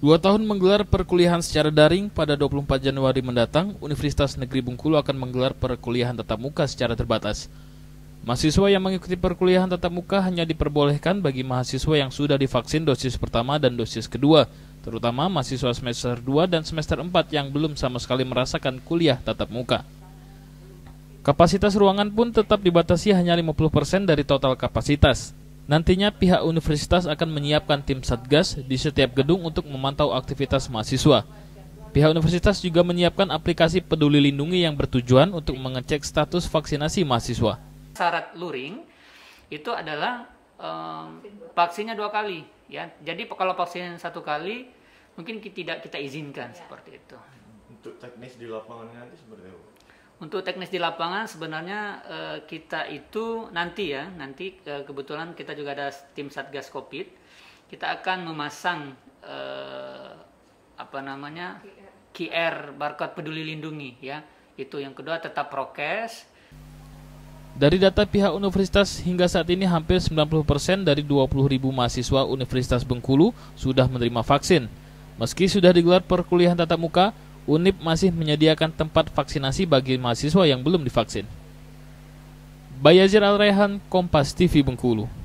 Dua tahun menggelar perkuliahan secara daring, pada 24 Januari mendatang, Universitas Negeri Bungkulu akan menggelar perkuliahan tatap muka secara terbatas. Mahasiswa yang mengikuti perkuliahan tatap muka hanya diperbolehkan bagi mahasiswa yang sudah divaksin dosis pertama dan dosis kedua, terutama mahasiswa semester 2 dan semester 4 yang belum sama sekali merasakan kuliah tatap muka. Kapasitas ruangan pun tetap dibatasi hanya 50% dari total kapasitas. Nantinya pihak universitas akan menyiapkan tim satgas di setiap gedung untuk memantau aktivitas mahasiswa. Pihak universitas juga menyiapkan aplikasi peduli lindungi yang bertujuan untuk mengecek status vaksinasi mahasiswa. Syarat luring itu adalah um, vaksinnya dua kali ya. Jadi kalau vaksin satu kali mungkin tidak kita izinkan seperti itu. Untuk teknis di lapangannya nanti seperti apa? Untuk teknis di lapangan sebenarnya uh, kita itu nanti ya, nanti uh, kebetulan kita juga ada tim Satgas Covid. Kita akan memasang uh, apa namanya? QR. QR barcode Peduli Lindungi ya. Itu yang kedua tetap prokes. Dari data pihak universitas hingga saat ini hampir 90% dari 20 ribu mahasiswa Universitas Bengkulu sudah menerima vaksin. Meski sudah digelar perkuliahan tatap muka, UNIP masih menyediakan tempat vaksinasi bagi mahasiswa yang belum divaksin. Bayazir Al-Rehan, Kompas TV Bengkulu.